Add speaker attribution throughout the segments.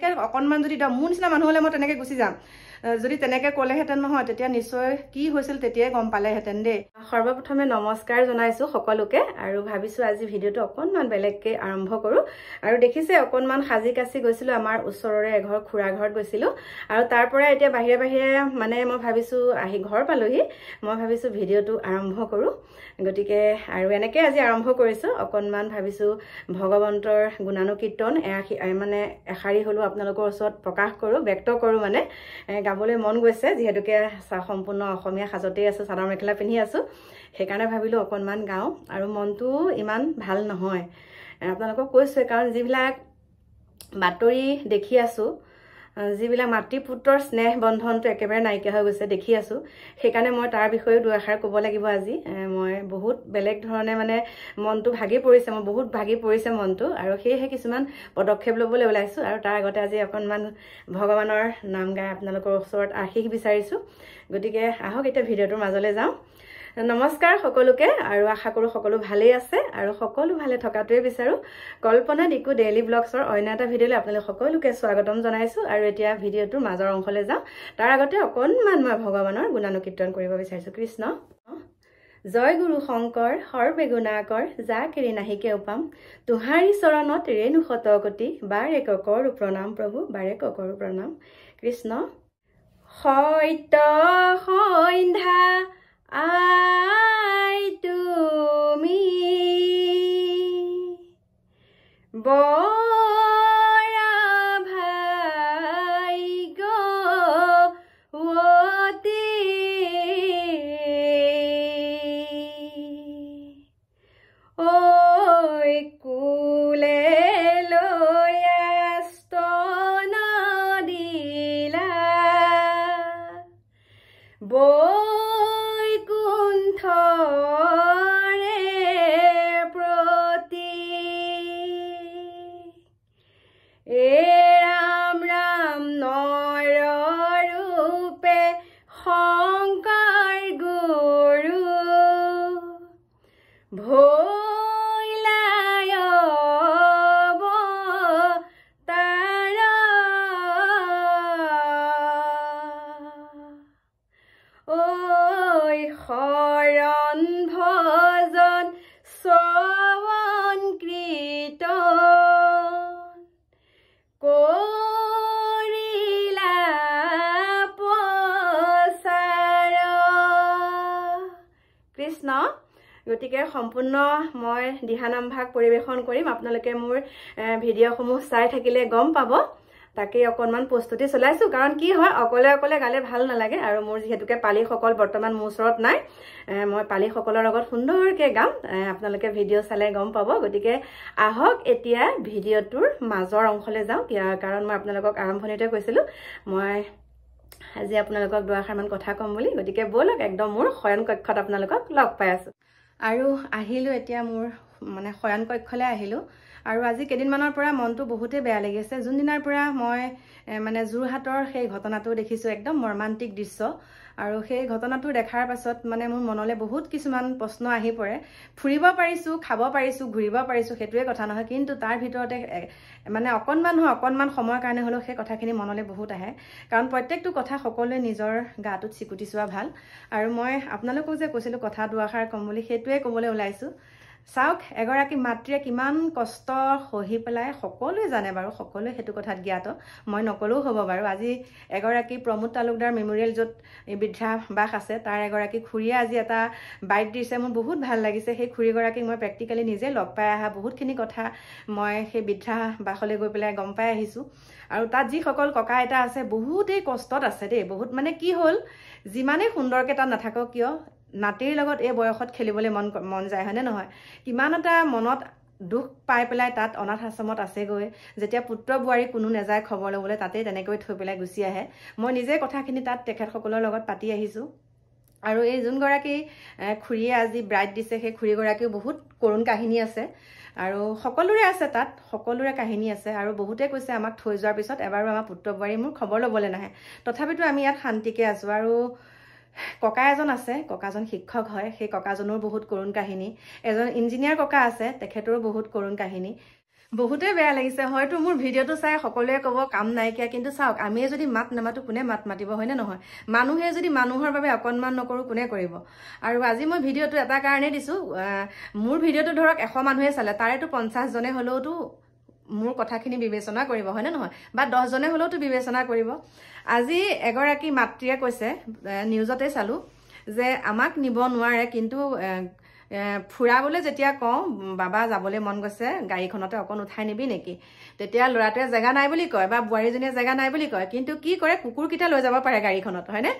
Speaker 1: que অকণমান যদি দাম মোৰ নিচিনা মানুহ হ'লে মই তেনেকৈ গুচি যাম যদি তেনেকৈ ক'লেহেঁতেন নহয় তেতিয়া নিশ্চয় কি হৈছিল তেতিয়াই গম পালেহেঁতেন দেই সৰ্বপ্ৰথমে নমস্কাৰ জনাইছোঁ সকলোকে আৰু ভাবিছোঁ আজি ভিডিঅ'টো অকণমান বেলেগকৈ আৰম্ভ কৰোঁ আৰু দেখিছে অকণমান সাজি কাচি গৈছিলোঁ আমাৰ ওচৰৰে এঘৰ খুৰা ঘৰত গৈছিলোঁ আৰু তাৰ পৰা এতিয়া বাহিৰে বাহিৰে মানে মই ভাবিছোঁ আহি ঘৰ পালোহি মই ভাবিছোঁ ভিডিঅ'টো আৰম্ভ কৰোঁ গতিকে আৰু এনেকৈ আজি আৰম্ভ কৰিছোঁ অকণমান ভাবিছোঁ ভগৱন্তৰ গুণানুকীৰ্তন এ মানে এশাৰী হ'লোঁ আপোনালোকে আপোনালোকৰ ওচৰত প্ৰকাশ কৰোঁ ব্যক্ত কৰোঁ মানে গাবলৈ মন গৈছে যিহেতুকে সম্পূৰ্ণ অসমীয়া সাজতেই আছোঁ চাদৰ মেখেলা পিন্ধি আছোঁ সেইকাৰণে ভাবিলোঁ অকণমান গাওঁ আৰু মনটো ইমান ভাল নহয় আপোনালোকক কৈছোঁ কাৰণ যিবিলাক বাতৰি দেখি আছোঁ যিবিলাক মাতৃ পুত্ৰৰ স্নেহ বন্ধনটো একেবাৰে নাইকিয়া হৈ গৈছে দেখি আছোঁ সেইকাৰণে মই তাৰ বিষয়েও দুআষাৰ ক'ব লাগিব আজি মই বহুত বেলেগ ধৰণে মানে মনটো ভাগি পৰিছে মই বহুত ভাগি পৰিছে মনটো আৰু সেয়েহে কিছুমান পদক্ষেপ ল'বলৈ ওলাইছোঁ আৰু তাৰ আগতে আজি অকণমান ভগৱানৰ নাম গাই আপোনালোকৰ ওচৰত আশীষ বিচাৰিছোঁ গতিকে আহক এতিয়া ভিডিঅ'টোৰ মাজলৈ যাওঁ নমস্কাৰ সকলোকে আৰু আশা কৰোঁ সকলো ভালেই আছে আৰু সকলো ভালে থকাটোৱে বিচাৰোঁ কল্পনা ডিকু ডেইলি ব্লগছৰ অন্য এটা ভিডিঅ'লৈ আপোনালোক সকলোকে স্বাগতম জনাইছোঁ আৰু এতিয়া ভিডিঅ'টোৰ মাজৰ অংশলৈ যাওঁ তাৰ আগতে অকণমান মই ভগৱানৰ গুণানুকীৰ্তন কৰিব বিচাৰিছোঁ কৃষ্ণ জয় গুৰু শংকৰ হৰ বেগুনাকৰ যা কেৰি নাহিকে উপাম তোহাৰী চৰণত ৰেণু শতকতি বাৰে ককৰো প্ৰণাম প্ৰভু বাৰে ককৰো প্ৰণাম কৃষ্ণ সত্য
Speaker 2: সন্ধ্যা I do me. Boy
Speaker 1: গতিকে সম্পূৰ্ণ মই দিহানামভাগ পৰিৱেশন কৰিম আপোনালোকে মোৰ ভিডিঅ'সমূহ চাই থাকিলে গম পাব তাকেই অকণমান প্ৰস্তুতি চলাইছোঁ কাৰণ কি হয় অকলে অকলে গালে ভাল নালাগে আৰু মোৰ যিহেতুকে পালিসকল বৰ্তমান মোৰ ওচৰত নাই মই পালিসকলৰ লগত সুন্দৰকৈ গাম আপোনালোকে ভিডিঅ' চালে গম পাব গতিকে আহক এতিয়া ভিডিঅ'টোৰ মাজৰ অংশলৈ যাওঁ কাৰণ মই আপোনালোকক আৰম্ভণিতে কৈছিলোঁ মই আজি আপোনালোকক দুৱাষাৰমান কথা ক'ম বুলি গতিকে ব'লক একদম মোৰ শয়ন কক্ষত আপোনালোকক লগ পাই আছোঁ আৰু আহিলোঁ এতিয়া মোৰ মানে শয়ান কক্ষলৈ আহিলোঁ আৰু আজি কেইদিনমানৰ পৰা মনটো বহুতেই বেয়া লাগি আছে যোনদিনাৰ পৰা মই মানে যোৰহাটৰ সেই ঘটনাটো দেখিছোঁ একদম মৰ্মান্তিক দৃশ্য আৰু সেই ঘটনাটো দেখাৰ পাছত মানে মোৰ মনলৈ বহুত কিছুমান প্ৰশ্ন আহি পৰে ফুৰিব পাৰিছোঁ খাব পাৰিছোঁ ঘূৰিব পাৰিছোঁ সেইটোৱে কথা নহয় কিন্তু তাৰ ভিতৰতে মানে অকণমান হওক অকণমান সময়ৰ কাৰণে হ'লেও সেই কথাখিনি মনলৈ বহুত আহে কাৰণ প্ৰত্যেকটো কথা সকলোৱে নিজৰ গাটোত চিকুটি চোৱা ভাল আৰু মই আপোনালোকক যে কৈছিলোঁ কথা দুআষাৰ ক'ম বুলি সেইটোৱে ক'বলৈ ওলাইছোঁ চাওক এগৰাকী মাতৃয়ে কিমান কষ্ট সহি পেলাই সকলোৱে জানে বাৰু সকলোৱে সেইটো কথাত জ্ঞাত মই নক'লেও হ'ব বাৰু আজি এগৰাকী প্ৰমোদ তালুকদাৰ মেমৰিয়েল য'ত বৃদ্ধাবাস আছে তাৰ এগৰাকী খুৰীয়ে আজি এটা বাইক দিছে মোৰ বহুত ভাল লাগিছে সেই খুৰীগৰাকীক মই প্ৰেক্টিকেলি নিজে লগ পাই অহা বহুতখিনি কথা মই সেই বৃদ্ধা বাসলৈ গৈ পেলাই গম পাই আহিছোঁ আৰু তাত যিসকল ককা এটা আছে বহুতেই কষ্টত আছে দেই বহুত মানে কি হ'ল যিমানেই সুন্দৰকৈ তাত নাথাকক কিয় নাতিৰ লগত এই বয়সত খেলিবলৈ মন মন যায় হয়নে নহয় কিমান এটা মনত দুখ পাই পেলাই তাত অনাথ আশ্ৰমত আছেগৈ যেতিয়া পুত্ৰ বোৱাৰী কোনো নেযায় খবৰ ল'বলৈ তাতেই তেনেকৈ থৈ পেলাই গুচি আহে মই নিজে কথাখিনি তাত তেখেতসকলৰ লগত পাতি আহিছোঁ আৰু এই যোনগৰাকী খুৰীয়ে আজি ব্ৰাইট দিছে সেই খুৰীগৰাকীও বহুত কৰুণ কাহিনী আছে আৰু সকলোৰে আছে তাত সকলোৰে কাহিনী আছে আৰু বহুতে কৈছে আমাক থৈ যোৱাৰ পিছত এবাৰো আমাৰ পুত্ৰ বোৱাৰী মোৰ খবৰ ল'বলৈ নাহে তথাপিতো আমি ইয়াত শান্তিকৈ আছোঁ আৰু ককা এজন আছে ককাজন শিক্ষক হয় সেই ককাজনৰ বহুত কৰুণ কাহিনী এজন ইঞ্জিনিয়াৰ ককা আছে তেখেতৰো বহুত কৰুণ কাহিনী বহুতেই বেয়া লাগিছে হয়তো মোৰ ভিডিঅ'টো চাই সকলোৱে ক'ব কাম নাইকিয়া কিন্তু চাওক আমিয়ে যদি মাত নামাতো কোনে মাত মাতিব হয়নে নহয় মানুহে যদি মানুহৰ বাবে অকণমান নকৰোঁ কোনে কৰিব আৰু আজি মই ভিডিঅ'টো এটা কাৰণেই দিছোঁ মোৰ ভিডিঅ'টো ধৰক এশ মানুহে চালে তাৰেতো পঞ্চাছজনে হ'লেওতো মোৰ কথাখিনি বিবেচনা কৰিব হয়নে নহয় বা দহজনে হ'লেওতো বিবেচনা কৰিব আজি এগৰাকী মাতৃয়ে কৈছে নিউজতে চালোঁ যে আমাক নিব নোৱাৰে কিন্তু ফুৰাবলৈ যেতিয়া কওঁ বাবা যাবলৈ মন গৈছে গাড়ীখনতে অকণ উঠাই নিবি নেকি তেতিয়া ল'ৰাটোৱে জেগা নাই বুলি কয় বা বোৱাৰীজনীয়ে জেগা নাই বুলি কয় কিন্তু কি কৰে কুকুৰকেইটা লৈ যাব পাৰে গাড়ীখনত হয়নে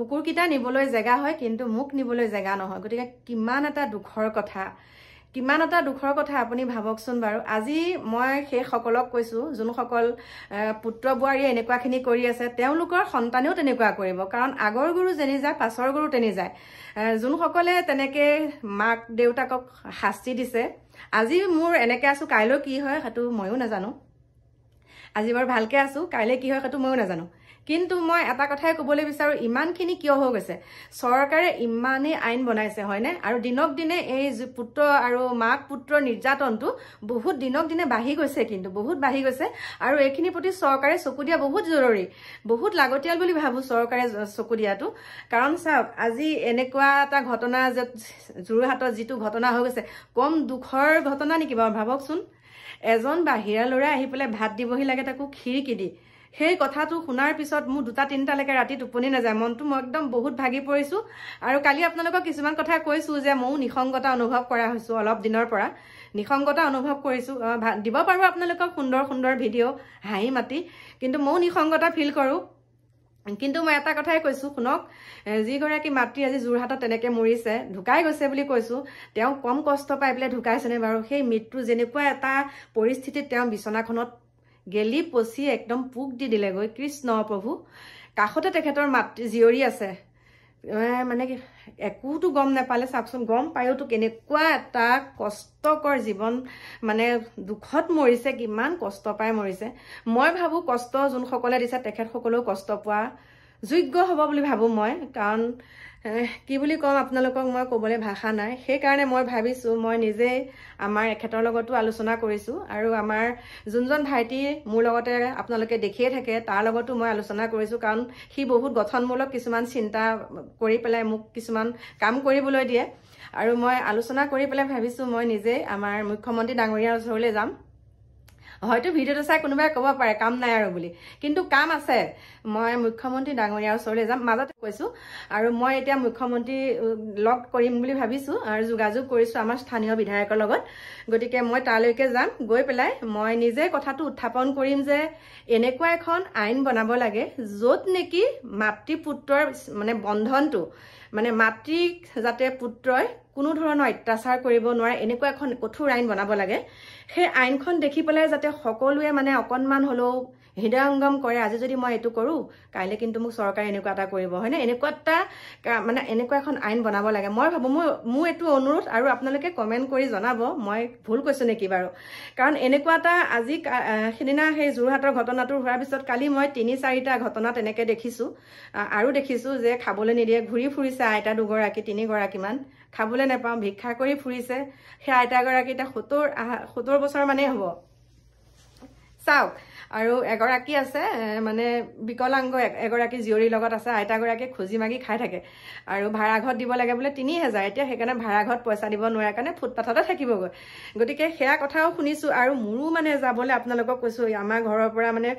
Speaker 1: কুকুৰকেইটা নিবলৈ জেগা হয় কিন্তু মোক নিবলৈ জেগা নহয় গতিকে কিমান এটা দুখৰ কথা কিমান এটা দুখৰ কথা আপুনি ভাবকচোন বাৰু আজি মই সেইসকলক কৈছোঁ যোনসকল পুত্ৰ বোৱাৰীয়ে এনেকুৱাখিনি কৰি আছে তেওঁলোকৰ সন্তানেও তেনেকুৱা কৰিব কাৰণ আগৰ গুৰু যেনি যায় পাছৰ গুৰু তেনি যায় যোনসকলে তেনেকৈ মাক দেউতাকক শাস্তি দিছে আজি মোৰ এনেকৈ আছোঁ কাইলৈ কি হয় সেইটো ময়ো নাজানো আজি বাৰু ভালকৈ আছোঁ কাইলৈ কি হয় সেইটো ময়ো নাজানো কিন্তু মই এটা কথাই ক'বলৈ বিচাৰোঁ ইমানখিনি কিয় হৈ গৈছে চৰকাৰে ইমানেই আইন বনাইছে হয়নে আৰু দিনক দিনে এই পুত্ৰ আৰু মাক পুত্ৰৰ নিৰ্যাতনটো বহুত দিনক দিনে বাঢ়ি গৈছে কিন্তু বহুত বাঢ়ি গৈছে আৰু এইখিনিৰ প্ৰতি চৰকাৰে চকু দিয়া বহুত জৰুৰী বহুত লাগতিয়াল বুলি ভাবোঁ চৰকাৰে চকু দিয়াটো কাৰণ চাওক আজি এনেকুৱা এটা ঘটনা যে যোৰহাটত যিটো ঘটনা হৈ গৈছে কম দুখৰ ঘটনা নেকি বাৰু ভাবকচোন এজন বাহিৰা ল'ৰাই আহি পেলাই ভাত দিবহি লাগে তাকো খিৰিকি দি সেই কথাটো শুনাৰ পিছত মোৰ দুটা তিনিটালৈকে ৰাতি টোপনি নাযায় মনটো মই একদম বহুত ভাগি পৰিছোঁ আৰু কালি আপোনালোকক কিছুমান কথা কৈছোঁ যে ময়ো নিসংগতা অনুভৱ কৰা হৈছোঁ অলপ দিনৰ পৰা নিসংগতা অনুভৱ কৰিছোঁ দিব পাৰোঁ আপোনালোকক সুন্দৰ সুন্দৰ ভিডিঅ' হাঁহি মাতি কিন্তু ময়ো নিসংগতা ফিল কৰোঁ কিন্তু মই এটা কথাই কৈছোঁ শুনক যিগৰাকী মাতৃ আজি যোৰহাটত তেনেকৈ মৰিছে ঢুকাই গৈছে বুলি কৈছোঁ তেওঁ কম কষ্ট পাই পেলাই ঢুকাইছেনে বাৰু সেই মৃত্যু যেনেকুৱা এটা পৰিস্থিতিত তেওঁ বিচনাখনত গেলি পচি একদম পোক দি দিলেগৈ কৃষ্ণ প্ৰভু কাষতে তেখেতৰ মাতৃ জীয়ৰী আছে মানে কি একোতো গম নাপালে চাওকচোন গম পায়োতো কেনেকুৱা এটা কষ্টকৰ জীৱন মানে দুখত মৰিছে কিমান কষ্ট পাই মৰিছে মই ভাবোঁ কষ্ট যোনসকলে দিছে তেখেতসকলেও কষ্ট পোৱা যোগ্য হ'ব বুলি ভাবোঁ মই কাৰণ কি বুলি ক'ম আপোনালোকক মই ক'বলৈ ভাষা নাই সেইকাৰণে মই ভাবিছোঁ মই নিজেই আমাৰ এখেতৰ লগতো আলোচনা কৰিছোঁ আৰু আমাৰ যোনজন ভাইটি মোৰ লগতে আপোনালোকে দেখিয়ে থাকে তাৰ লগতো মই আলোচনা কৰিছোঁ কাৰণ সি বহুত গঠনমূলক কিছুমান চিন্তা কৰি পেলাই মোক কিছুমান কাম কৰিবলৈ দিয়ে আৰু মই আলোচনা কৰি পেলাই ভাবিছোঁ মই নিজেই আমাৰ মুখ্যমন্ত্ৰী ডাঙৰীয়াৰ ওচৰলৈ যাম হয়তো ভিডিঅ'টো চাই কোনোবাই ক'ব পাৰে কাম নাই আৰু বুলি কিন্তু কাম আছে মই মুখ্যমন্ত্ৰী ডাঙৰীয়াৰ ওচৰলৈ যাম মাজতে কৈছোঁ আৰু মই এতিয়া মুখ্যমন্ত্ৰী লগ কৰিম বুলি ভাবিছোঁ আৰু যোগাযোগ কৰিছোঁ আমাৰ স্থানীয় বিধায়কৰ লগত গতিকে মই তালৈকে যাম গৈ পেলাই মই নিজে কথাটো উত্থাপন কৰিম যে এনেকুৱা এখন আইন বনাব লাগে য'ত নেকি মাতৃপুত্ৰৰ মানে বন্ধনটো মানে মাতৃক যাতে পুত্ৰই কোনো ধৰণৰ অত্যাচাৰ কৰিব নোৱাৰে এনেকুৱা এখন কঠোৰ আইন বনাব লাগে সেই আইনখন দেখি পেলাই যাতে সকলোৱে মানে অকণমান হ'লেও হৃদয়ংগম কৰে আজি যদি মই এইটো কৰোঁ কাইলৈ কিন্তু মোক চৰকাৰে এনেকুৱা এটা কৰিব হয়নে এনেকুৱা এটা মানে এনেকুৱা এখন আইন বনাব লাগে মই ভাবোঁ মোৰ মোৰ এইটো অনুৰোধ আৰু আপোনালোকে কমেণ্ট কৰি জনাব মই ভুল কৈছোঁ নেকি বাৰু কাৰণ এনেকুৱা এটা আজি সেইদিনা সেই যোৰহাটৰ ঘটনাটো হোৱাৰ পিছত কালি মই তিনি চাৰিটা ঘটনা তেনেকৈ দেখিছোঁ আৰু দেখিছোঁ যে খাবলৈ নিদিয়ে ঘূৰি ফুৰিছে ফুৰিছে আইতা দুগৰাকী তিনিগৰাকীমান খাবলৈ নাপাওঁ ভিক্ষা কৰি ফুৰিছে সেই আইতাগৰাকী এতিয়া সত্তৰ সত্তৰ বছৰ মানেই হ'ব চাওক আৰু এগৰাকী আছে মানে বিকলাংগ এগৰাকী জীয়ৰীৰ লগত আছে আইতাগৰাকীয়ে খুজি মাগি খাই থাকে আৰু ভাড়াঘৰত দিব লাগে বোলে তিনি হেজাৰ এতিয়া সেইকাৰণে ভাড়াঘৰত পইচা দিব নোৱাৰে কাৰণে ফুটপাথতে থাকিবগৈ গতিকে সেয়া কথাও শুনিছোঁ আৰু মোৰো মানে যাবলৈ আপোনালোকক কৈছোঁ আমাৰ ঘৰৰ পৰা মানে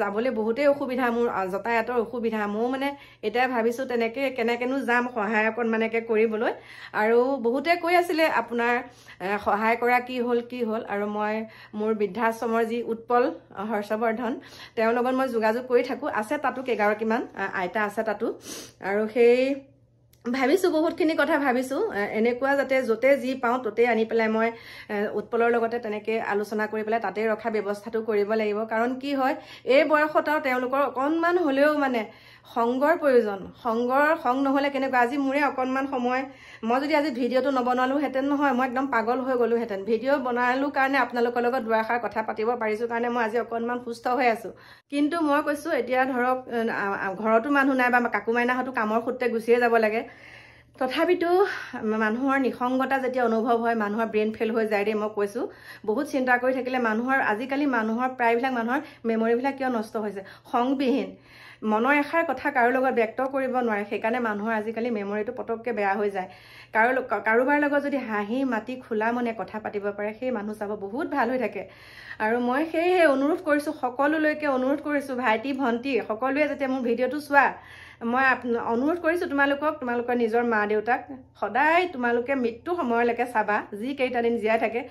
Speaker 1: যাবলৈ বহুতেই অসুবিধা মোৰ যাতায়াতৰ অসুবিধা ময়ো মানে এতিয়া ভাবিছোঁ তেনেকৈ কেনেকৈনো যাম সহায় অকণ মানেকৈ কৰিবলৈ আৰু বহুতে কৈ আছিলে আপোনাৰ সহায় কৰা কি হ'ল কি হ'ল আৰু মই মোৰ বৃদ্ধাশ্ৰমৰ যি উৎপল হৰ্ষবৰ্ধন তেওঁৰ লগত মই যোগাযোগ কৰি থাকোঁ আছে তাতো কেইগৰাকীমান আইতা আছে তাতো আৰু সেই ভাবিছোঁ বহুতখিনি কথা ভাবিছোঁ এনেকুৱা যাতে য'তে যি পাওঁ ত'তে আনি পেলাই মই উৎপলৰ লগতে তেনেকৈ আলোচনা কৰি পেলাই তাতেই ৰখা ব্যৱস্থাটো কৰিব লাগিব কাৰণ কি হয় এই বয়সত আৰু তেওঁলোকৰ অকণমান হ'লেও মানে সংগৰ প্ৰয়োজন সংগৰ সং নহ'লে কেনেকুৱা আজি মোৰে অকণমান সময় মই যদি আজি ভিডিঅ'টো নবনালোহেঁতেন নহয় মই একদম পাগল হৈ গ'লোহেঁতেন ভিডিঅ' বনালোঁ কাৰণে আপোনালোকৰ লগত দুৱাৰষাৰ কথা পাতিব পাৰিছোঁ কাৰণে মই আজি অকণমান সুস্থ হৈ আছোঁ কিন্তু মই কৈছোঁ এতিয়া ধৰক ঘৰতো মানুহ নাই বা কাকুমাইনাহঁতো কামৰ সূত্ৰে গুচিয়ে যাব লাগে তথাপিতো মানুহৰ নিসংগতা যেতিয়া অনুভৱ হয় মানুহৰ ব্ৰেইন ফেল হৈ যায় দেই মই কৈছোঁ বহুত চিন্তা কৰি থাকিলে মানুহৰ আজিকালি মানুহৰ প্ৰায়বিলাক মানুহৰ মেমৰিবিলাক কিয় নষ্ট হৈছে সংবিহীন মনৰ এষাৰ কথা কাৰো লগত ব্যক্ত কৰিব নোৱাৰে সেইকাৰণে মানুহৰ আজিকালি মেমৰিটো পটককৈ বেয়া হৈ যায় কাৰো কাৰোবাৰ লগত যদি হাঁহি মাতি খোলা মনে কথা পাতিব পাৰে সেই মানুহ চাব বহুত ভাল হৈ থাকে আৰু মই সেয়েহে অনুৰোধ কৰিছোঁ সকলোলৈকে অনুৰোধ কৰিছোঁ ভাইটি ভণ্টি সকলোৱে যাতে মোৰ ভিডিঅ'টো চোৱা মই অনুৰোধ কৰিছোঁ তোমালোকক তোমালোকৰ নিজৰ মা দেউতাক সদায় তোমালোকে মৃত্যু সময়লৈকে চাবা যি কেইটা দিন জীয়াই থাকে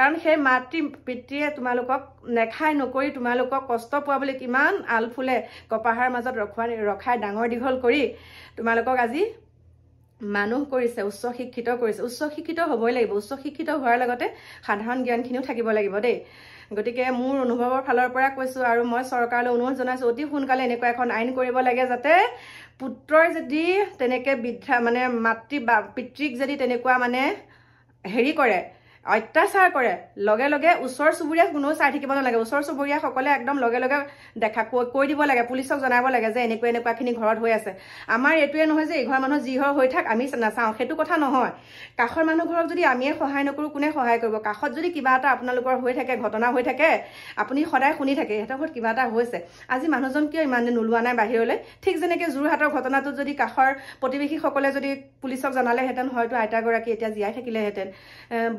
Speaker 1: কাৰণ সেই মাতৃ পিতৃয়ে তোমালোকক নেখাই নকৰি তোমালোকক কষ্ট পোৱা বুলি কিমান আলফুলে কপাহাৰ মাজত ৰখোৱা ৰখাই ডাঙৰ দীঘল কৰি তোমালোকক আজি মানুহ কৰিছে উচ্চ শিক্ষিত কৰিছে উচ্চ শিক্ষিত হ'বই লাগিব উচ্চ শিক্ষিত হোৱাৰ লগতে সাধাৰণ জ্ঞানখিনিও থাকিব লাগিব দেই গতিকে মোৰ অনুভৱৰ ফালৰ পৰা কৈছোঁ আৰু মই চৰকাৰলৈ অনুৰোধ জনাইছোঁ অতি সোনকালে এনেকুৱা এখন আইন কৰিব লাগে যাতে পুত্ৰই যদি তেনেকৈ বৃদ্ধা মানে মাতৃ বা পিতৃক যদি তেনেকুৱা মানে হেৰি কৰে অত্যাচাৰ কৰে লগে লগে ওচৰ চুবুৰীয়া কোনেও চাই থাকিব নালাগে ওচৰ চুবুৰীয়াসকলে একদম লগে লগে দেখা কৈ দিব লাগে পুলিচক জনাব লাগে যে এনেকুৱা এনেকুৱাখিনি ঘৰত হৈ আছে আমাৰ এইটোৱে নহয় যে ইঘৰ মানুহ যি হৈ থাক আমি নাচাওঁ সেইটো কথা নহয় কাষৰ মানুহ ঘৰক যদি আমিয়ে সহায় নকৰোঁ কোনে সহায় কৰিব কাষত যদি কিবা এটা আপোনালোকৰ হৈ থাকে ঘটনা হৈ থাকে আপুনি সদায় শুনি থাকে সিহঁতৰ ঘৰত কিবা এটা হৈছে আজি মানুহজন কিয় ইমান দিন নোলোৱা নাই বাহিৰলৈ ঠিক যেনেকৈ যোৰহাটৰ ঘটনাটোত যদি কাষৰ প্ৰতিবেশীসকলে যদি পুলিচক জনালেহেঁতেন হয়তো আইতাগৰাকী এতিয়া জীয়াই থাকিলেহেঁতেন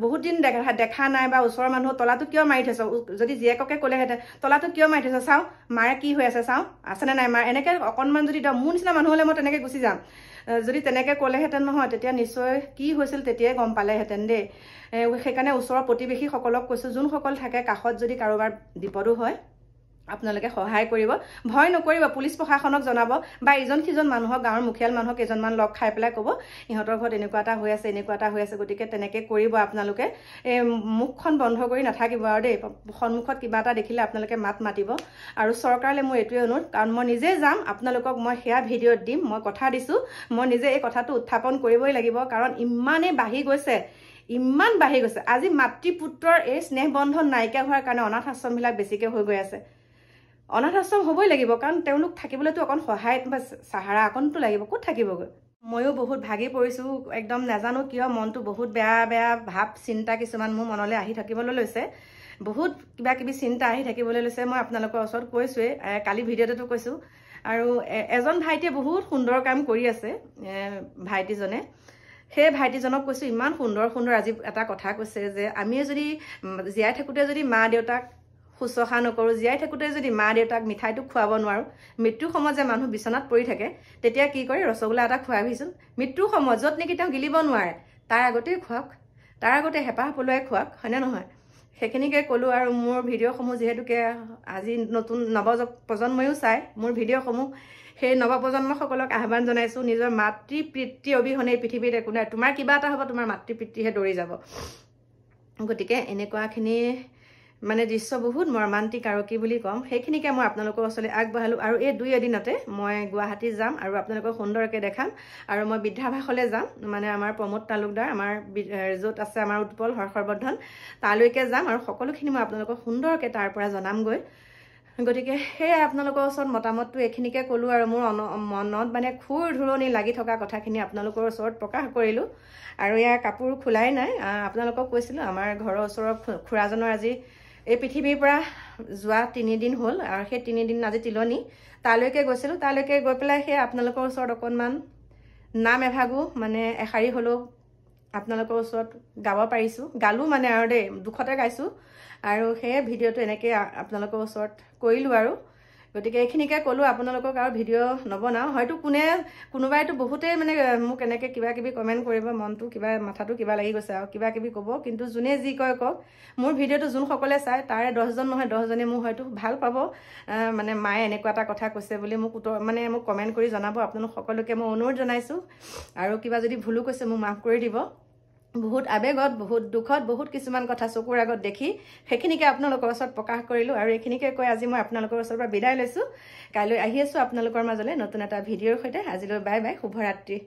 Speaker 1: বহুত কোনদিন দেখা দেখা নাই বা ওচৰৰ মানুহ তলাটো কিয় মাৰি থৈছ যদি জীয়েককে ক'লেহেঁতেন তলাটো কিয় মাৰি থৈছ চাওঁ মাৰে কি হৈ আছে চাওঁ আছেনে নাই মাৰ এনেকৈ অকণমান যদি মোৰ নিচিনা মানুহ হ'লে মই তেনেকৈ গুচি যাম যদি তেনেকৈ ক'লেহেঁতেন নহয় তেতিয়া নিশ্চয় কি হৈছিল তেতিয়াই গম পালেহেঁতেন দেই সেইকাৰণে ওচৰৰ প্ৰতিবেশীসকলক কৈছোঁ যোনসকল থাকে কাষত যদি কাৰোবাৰ বিপদো হয় আপোনালোকে সহায় কৰিব ভয় নকৰিব পুলিচ প্ৰশাসনক জনাব বা ইজন সিজন মানুহক গাঁৱৰ মুখীয়াল মানুহক কেইজনমান লগ খাই পেলাই ক'ব ইহঁতৰ ঘৰত এনেকুৱা এটা হৈ আছে এনেকুৱা এটা হৈ আছে গতিকে তেনেকৈ কৰিব আপোনালোকে এই মুখখন বন্ধ কৰি নাথাকিব আৰু দেই সন্মুখত কিবা এটা দেখিলে আপোনালোকে মাত মাতিব আৰু চৰকাৰলৈ মোৰ এইটোৱে অনুৰোধ কাৰণ মই নিজে যাম আপোনালোকক মই সেয়া ভিডিঅ'ত দিম মই কথা দিছোঁ মই নিজে এই কথাটো উত্থাপন কৰিবই লাগিব কাৰণ ইমানেই বাঢ়ি গৈছে ইমান বাঢ়ি গৈছে আজি মাতৃ পুত্ৰৰ এই স্নেহবন্ধন নাইকিয়া হোৱাৰ কাৰণে অনাথ আশ্ৰমবিলাক বেছিকৈ হৈ গৈ আছে অনাথ আশ্ৰম হ'বই লাগিব কাৰণ তেওঁলোক থাকিবলৈতো অকণ সহায় বা চাহাৰা অকণতো লাগিব ক'ত থাকিবগৈ ময়ো বহুত ভাগি পৰিছোঁ একদম নাজানো কিয় মনটো বহুত বেয়া বেয়া ভাৱ চিন্তা কিছুমান মোৰ মনলৈ আহি থাকিবলৈ লৈছে বহুত কিবা কিবি চিন্তা আহি থাকিবলৈ লৈছে মই আপোনালোকৰ ওচৰত কৈছোঁৱেই কালি ভিডিঅ'টোতো কৈছোঁ আৰু এজন ভাইটিয়ে বহুত সুন্দৰ কাম কৰি আছে ভাইটিজনে সেই ভাইটিজনক কৈছোঁ ইমান সুন্দৰ সুন্দৰ আজি এটা কথা কৈছে যে আমিয়ে যদি জীয়াই থাকোঁতে যদি মা দেউতাক শুশ্ৰূষা নকৰোঁ জীয়াই থাকোঁতে যদি মা দেউতাক মিঠাইটো খুৱাব নোৱাৰোঁ মৃত্যুৰ সময়ত যে মানুহ বিচনাত পৰি থাকে তেতিয়া কি কৰে ৰসগোল্লা এটা খুৱাবিচোন মৃত্যুৰ সময়ত য'ত নেকি তেওঁ গিলিব নোৱাৰে তাৰ আগতেই খুৱাওক তাৰ আগতে হেঁপাহ পলুৱাই খুৱাওক হয়নে নহয় সেইখিনিকে ক'লোঁ আৰু মোৰ ভিডিঅ'সমূহ যিহেতুকে আজি নতুন নৱজ প্ৰজন্মইও চাই মোৰ ভিডিঅ'সমূহ সেই নৱপ্ৰজন্মসকলক আহ্বান জনাইছোঁ নিজৰ মাতৃ পিতৃ অবিহনে পৃথিৱীত একো নাই তোমাৰ কিবা এটা হ'ব তোমাৰ মাতৃ পিতৃহে দৌৰি যাব গতিকে এনেকুৱাখিনি মানে দৃশ্য বহুত মৰ্মান্তিক আৰু কি বুলি ক'ম সেইখিনিকে মই আপোনালোকৰ ওচৰলৈ আগবঢ়ালোঁ আৰু এই দুই এদিনতে মই গুৱাহাটী যাম আৰু আপোনালোকক সুন্দৰকৈ দেখাম আৰু মই বৃদ্ধাভাসলৈ যাম মানে আমাৰ প্ৰমোদ তালুকদাৰ আমাৰ য'ত আছে আমাৰ উৎপল হৰ্ষবৰ্ধন তালৈকে যাম আৰু সকলোখিনি মই আপোনালোকক সুন্দৰকৈ তাৰ পৰা জনামগৈ গতিকে সেয়াই আপোনালোকৰ ওচৰত মতামতটো এইখিনিকে ক'লোঁ আৰু মোৰ মনত মানে খুৰ ধূৰণি লাগি থকা কথাখিনি আপোনালোকৰ ওচৰত প্ৰকাশ কৰিলোঁ আৰু ইয়াৰ কাপোৰ খোলাই নাই আপোনালোকক কৈছিলোঁ আমাৰ ঘৰৰ ওচৰৰ খুৰাজনৰ আজি এই পৃথিৱীৰ পৰা যোৱা তিনিদিন হ'ল আৰু সেই তিনিদিন আজি তিলনি তালৈকে গৈছিলোঁ তালৈকে গৈ পেলাই সেই আপোনালোকৰ ওচৰত অকণমান নাম এভাগো মানে এশাৰী হ'লেও আপোনালোকৰ ওচৰত গাব পাৰিছোঁ গালোঁ মানে আৰু দেই দুখতে গাইছোঁ আৰু সেয়ে ভিডিঅ'টো এনেকৈ আপোনালোকৰ ওচৰত কৰিলোঁ আৰু গতিকে এইখিনিকে ক'লোঁ আপোনালোকক আৰু ভিডিঅ' নবনাওঁ হয়তো কোনে কোনোবাইতো বহুতেই মানে মোক এনেকৈ কিবা কিবি কমেণ্ট কৰিব মনটো কিবা মাথাটো কিবা লাগি গৈছে আৰু কিবাকিবি ক'ব কিন্তু যোনে যি কয় কওক মোৰ ভিডিঅ'টো যোনসকলে চায় তাৰে দহজন নহয় দহজনে মোক হয়তো ভাল পাব মানে মায়ে এনেকুৱা এটা কথা কৈছে বুলি মোক উত্তৰ মানে মোক কমেণ্ট কৰি জনাব আপোনালোক সকলোকে মই অনুৰোধ জনাইছোঁ আৰু কিবা যদি ভুলো কৈছে মোক মাফ কৰি দিব বহুত আবেগত বহুত দুখত বহুত কিছুমান কথা চকুৰ আগত দেখি সেইখিনিকে আপোনালোকৰ ওচৰত প্ৰকাশ কৰিলোঁ আৰু এইখিনিকে কৈ আজি মই আপোনালোকৰ ওচৰৰ পৰা বিদায় লৈছোঁ কাইলৈ আহি আছোঁ আপোনালোকৰ মাজলৈ নতুন এটা ভিডিঅ'ৰ সৈতে আজিলৈ বাই বাই শুভৰাত্ৰি